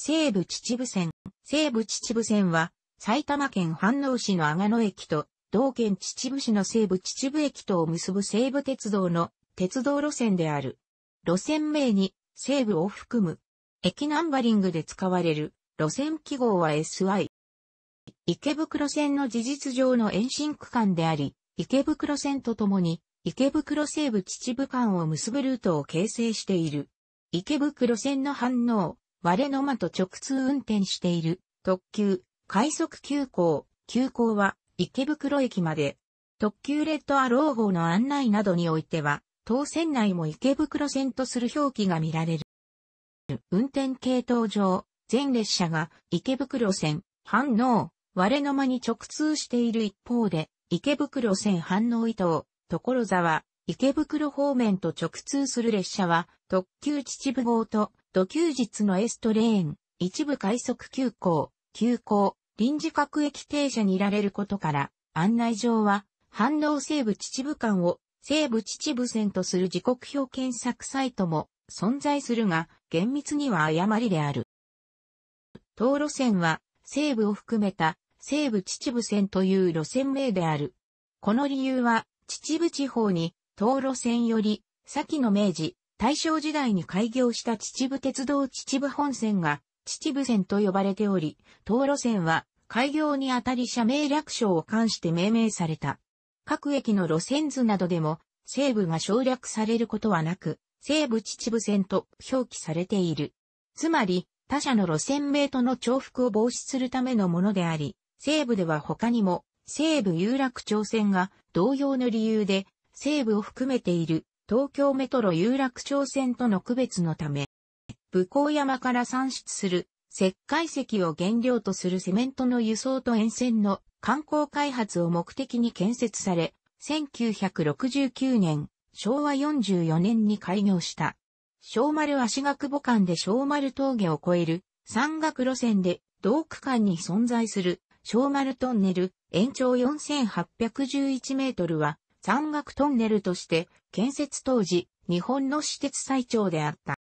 西武秩父線。西武秩父線は、埼玉県飯能市の阿賀野駅と、同県秩父市の西武秩父駅とを結ぶ西武鉄道の鉄道路線である。路線名に西武を含む。駅ナンバリングで使われる路線記号は SY。池袋線の事実上の延伸区間であり、池袋線とともに池袋西武秩父間を結ぶルートを形成している。池袋線の反応、我の間と直通運転している特急、快速急行、急行は池袋駅まで、特急レッドアロー号の案内などにおいては、当線内も池袋線とする表記が見られる。運転系統上、全列車が池袋線、反応、我の間に直通している一方で、池袋線反応伊藤、所沢、池袋方面と直通する列車は、特急秩父号と土休日のエストレーン、一部快速急行、急行、臨時各駅停車にいられることから、案内状は、反応西部秩父間を西部秩父線とする時刻表検索サイトも存在するが、厳密には誤りである。東路線は西部を含めた西部秩父線という路線名である。この理由は秩父地方に東路線より先の明治、大正時代に開業した秩父鉄道秩父本線が秩父線と呼ばれており、東路線は開業にあたり社名略称を冠して命名された。各駅の路線図などでも西部が省略されることはなく、西部秩父線と表記されている。つまり、他社の路線名との重複を防止するためのものであり、西部では他にも西部有楽町線が同様の理由で西部を含めている東京メトロ有楽町線との区別のため、武甲山から産出する石灰石を原料とするセメントの輸送と沿線の観光開発を目的に建設され、1969年、昭和44年に開業した。小丸足学母間で小丸峠を越える山岳路線で同区間に存在する小丸トンネル延長4811メートルは山岳トンネルとして、建設当時、日本の私鉄最長であった。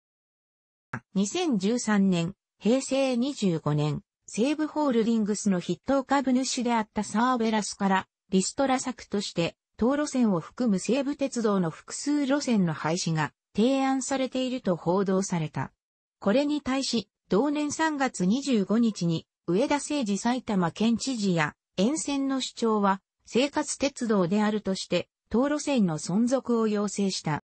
2013年、平成25年、西武ホールディングスの筆頭株主であったサーベラスから、リストラ策として、当路線を含む西武鉄道の複数路線の廃止が提案されていると報道された。これに対し、同年3月25日に、上田誠二埼玉県知事や沿線の主張は生活鉄道であるとして、当路線の存続を要請した。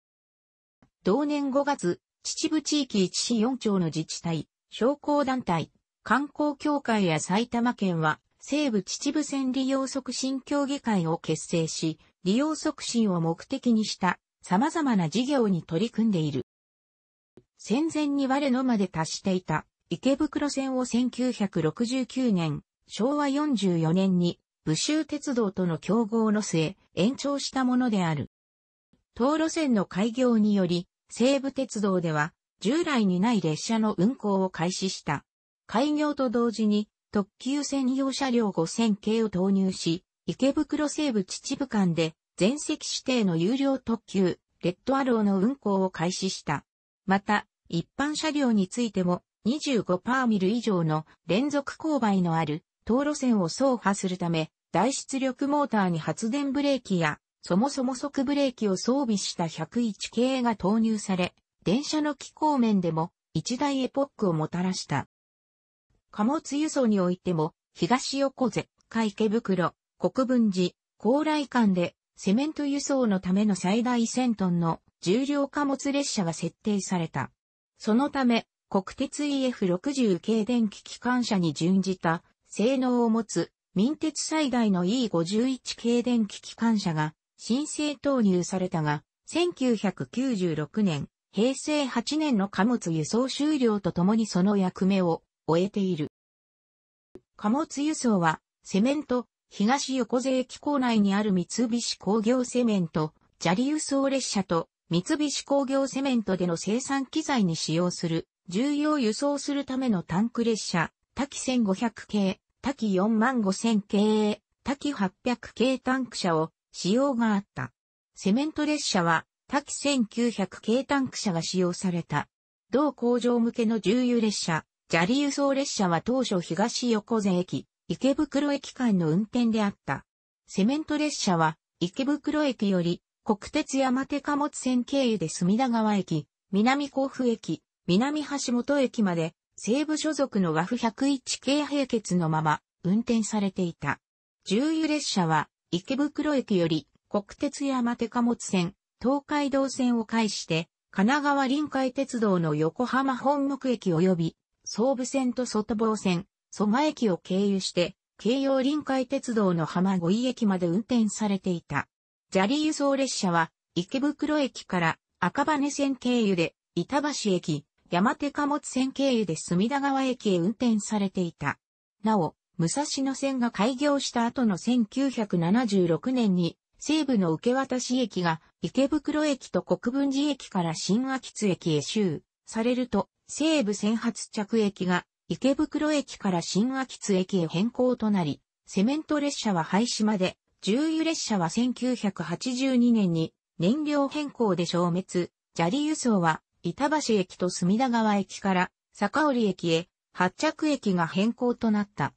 同年5月、秩父地域一市四町の自治体、商工団体、観光協会や埼玉県は、西部秩父線利用促進協議会を結成し、利用促進を目的にした様々な事業に取り組んでいる。戦前に我のまで達していた池袋線を1969年、昭和44年に武州鉄道との競合の末、延長したものである。東路線の開業により、西武鉄道では、従来にない列車の運行を開始した。開業と同時に、特急専用車両5000系を投入し、池袋西部秩父間で、全席指定の有料特急、レッドアローの運行を開始した。また、一般車両についても、25パーミル以上の連続勾配のある等路線を走破するため、大出力モーターに発電ブレーキや、そもそも速ブレーキを装備した101系が投入され、電車の気候面でも一大エポックをもたらした。貨物輸送においても、東横瀬、海池袋、国分寺、高麗間で、セメント輸送のための最大1000トンの重量貨物列車が設定された。そのため、国鉄 EF60 系電気機関車に準じた性能を持つ民鉄最大の E51 系電気機関車が新生投入されたが、1996年、平成8年の貨物輸送終了とともにその役目を終えている。貨物輸送は、セメント、東横瀬駅構内にある三菱工業セメント、砂利輸送列車と三菱工業セメントでの生産機材に使用する、重要輸送するためのタンク列車、滝1500系、滝45000系、滝800系タンク車を使用があった。セメント列車は滝1900系タンク車が使用された。同工場向けの重油列車、砂利輸送列車は当初東横瀬駅、池袋駅間の運転であった。セメント列車は池袋駅より国鉄山手貨物線経由で隅田川駅、南甲府駅、南橋本駅まで西部所属の和風101系平結のまま運転されていた。重油列車は池袋駅より国鉄山手貨物線、東海道線を介して神奈川臨海鉄道の横浜本木駅及び総武線と外房線、蘇我駅を経由して京葉臨海鉄道の浜五井駅まで運転されていた。砂利輸送列車は池袋駅から赤羽線経由で板橋駅、山手貨物線経由で隅田川駅へ運転されていた。なお、武蔵野線が開業した後の1976年に、西部の受け渡し駅が池袋駅と国分寺駅から新秋津駅へ周されると、西部線発着駅が池袋駅から新秋津駅へ変更となり、セメント列車は廃止まで、重油列車は1982年に燃料変更で消滅、砂利輸送は板橋駅と隅田川駅から坂織駅へ発着駅が変更となった。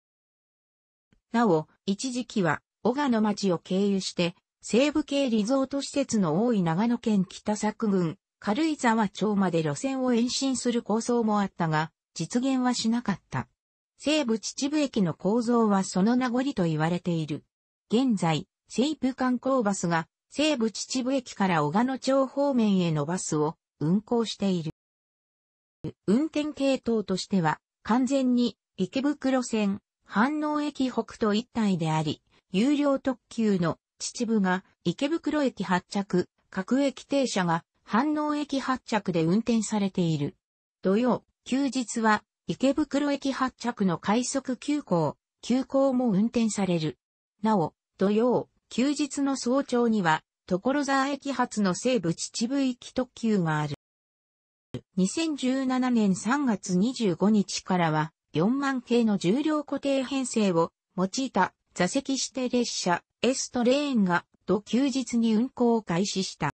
なお、一時期は、小賀野町を経由して、西部系リゾート施設の多い長野県北作郡、軽井沢町まで路線を延伸する構想もあったが、実現はしなかった。西部秩父駅の構造はその名残と言われている。現在、西部観光バスが西部秩父駅から小賀野町方面へのバスを運行している。運転系統としては、完全に池袋線、反応駅北斗一帯であり、有料特急の秩父が池袋駅発着、各駅停車が反応駅発着で運転されている。土曜、休日は池袋駅発着の快速急行、急行も運転される。なお、土曜、休日の早朝には所沢駅発の西部秩父行き特急がある。2017年3月25日からは4万系の重量固定編成を用いた座席指定列車 S トレーンが土休日に運行を開始した。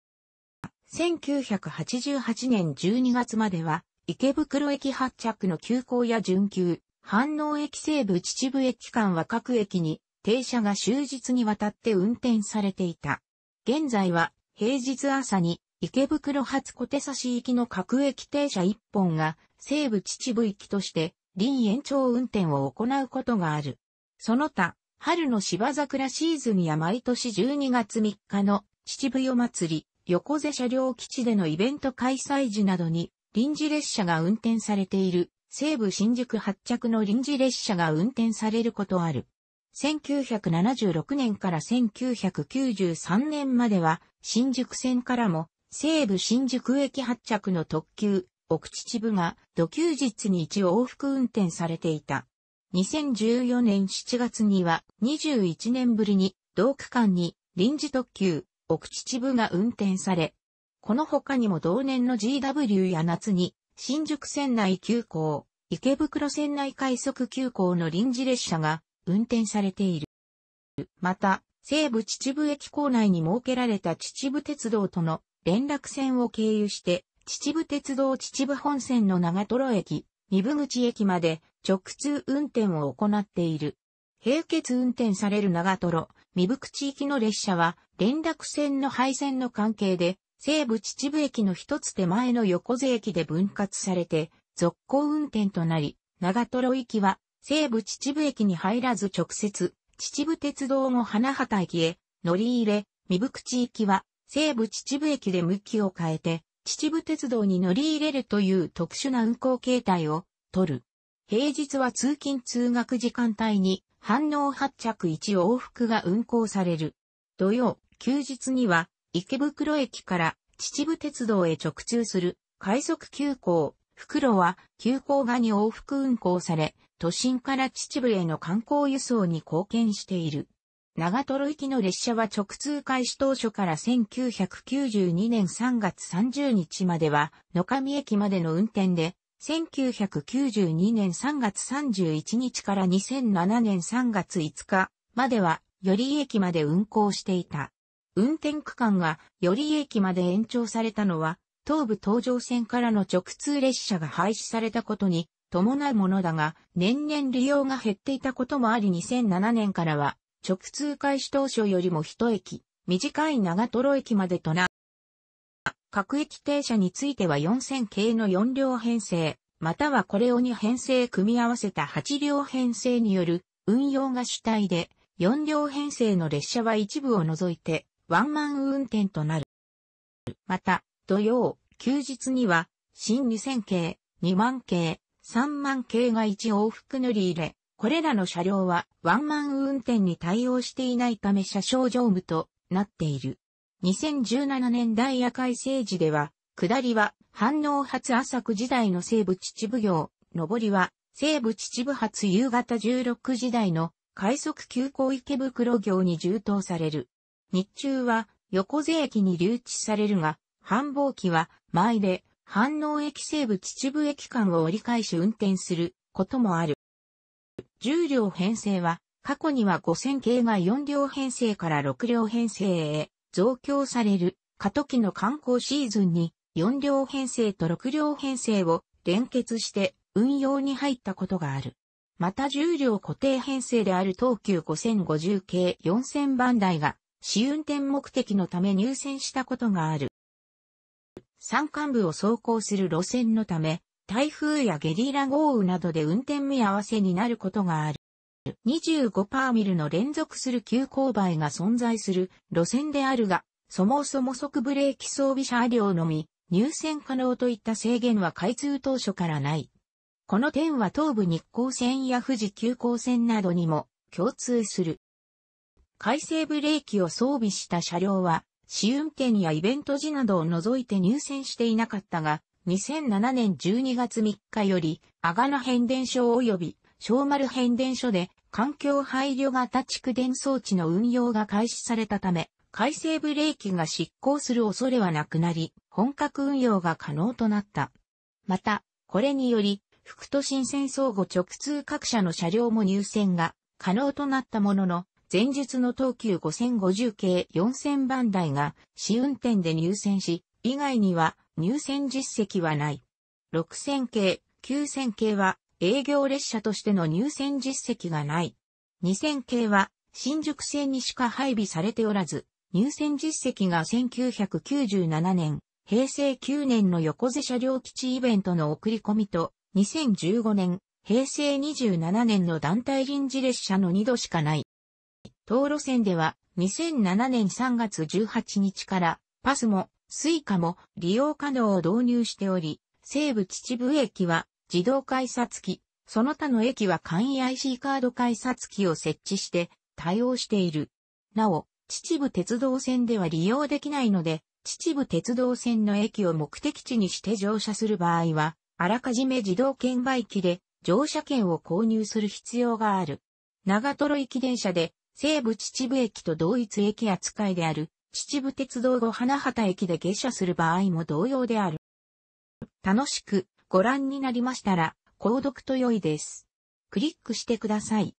1988年12月までは池袋駅発着の急行や準急、反応駅西部秩父駅間は各駅に停車が終日にわたって運転されていた。現在は平日朝に池袋発小手差し行きの各駅停車1本が西部秩父行きとして臨延長運転を行うことがある。その他、春の芝桜シーズンや毎年12月3日の秩父夜祭り、横瀬車両基地でのイベント開催時などに臨時列車が運転されている西部新宿発着の臨時列車が運転されることある。1976年から1993年までは、新宿線からも、西武新宿駅発着の特急、奥秩父が、土休日に一往復運転されていた。2014年7月には、21年ぶりに、同区間に、臨時特急、奥秩父が運転され、この他にも同年の GW や夏に、新宿線内急行、池袋線内快速急行の臨時列車が運転されている。また、西武秩父駅構内に設けられた秩父鉄道との連絡線を経由して、秩父鉄道秩父本線の長瀞駅、三部口駅まで直通運転を行っている。並結運転される長瀞、三部口行きの列車は、連絡線の配線の関係で、西部秩父駅の一つ手前の横瀬駅で分割されて、続行運転となり、長瀞行きは西武秩父駅に入らず直接、秩父鉄道後花畑駅へ乗り入れ、三福地きは西武秩父駅で向きを変えて、秩父鉄道に乗り入れるという特殊な運行形態を取る。平日は通勤通学時間帯に反応発着1往復が運行される。土曜、休日には池袋駅から秩父鉄道へ直通する快速急行、袋は急行がに往復運行され、都心から秩父への観光輸送に貢献している。長瀞行きの列車は直通開始当初から1992年3月30日までは野上駅までの運転で、1992年3月31日から2007年3月5日までは寄居駅まで運行していた。運転区間が寄居駅まで延長されたのは、東武東上線からの直通列車が廃止されたことに伴うものだが、年々利用が減っていたこともあり2007年からは、直通開始当初よりも一駅、短い長ロ駅までとな。各駅停車については4000系の4両編成、またはこれを2編成組み合わせた8両編成による運用が主体で、4両編成の列車は一部を除いて、ワンマン運転となる。また、土曜、休日には、新2000系、2万系、3万系が1往復塗り入れ、これらの車両はワンマン運転に対応していないため車掌乗務となっている。2017年代夜改正時では、下りは反応発浅く時代の西部秩父行、上りは西部秩父発夕方16時代の快速急行池袋行に充当される。日中は横瀬駅に留置されるが、繁忙期は前で反応駅西部秩父駅間を折り返し運転することもある。重量編成は、過去には5000系が4両編成から6両編成へ増強される過渡期の観光シーズンに4両編成と6両編成を連結して運用に入ったことがある。また重量固定編成である東急5050系4000番台が試運転目的のため入線したことがある。山間部を走行する路線のため、台風やゲリラ豪雨などで運転見合わせになることがある。25パーミルの連続する急勾配が存在する路線であるが、そもそも即ブレーキ装備車両のみ、入線可能といった制限は開通当初からない。この点は東武日光線や富士急行線などにも共通する。改正ブレーキを装備した車両は試運転やイベント時などを除いて入選していなかったが、2007年12月3日より、阿賀野変電所及び小丸変電所で環境配慮型蓄電装置の運用が開始されたため、改正ブレーキが失効する恐れはなくなり、本格運用が可能となった。また、これにより、福都新線相互直通各社の車両も入線が可能となったものの、前述の東急5050系4000番台が試運転で入線し、以外には入線実績はない。6000系、9000系は営業列車としての入線実績がない。2000系は新宿線にしか配備されておらず、入線実績が1997年、平成9年の横瀬車両基地イベントの送り込みと、2015年、平成27年の団体臨時列車の2度しかない。東路線では2007年3月18日からパスもスイカも利用可能を導入しており、西武秩父駅は自動改札機、その他の駅は簡易 IC カード改札機を設置して対応している。なお、秩父鉄道線では利用できないので、秩父鉄道線の駅を目的地にして乗車する場合は、あらかじめ自動券売機で乗車券を購入する必要がある。長瀞駅電車で西武秩父駅と同一駅扱いである、秩父鉄道後花畑駅で下車する場合も同様である。楽しくご覧になりましたら、購読と良いです。クリックしてください。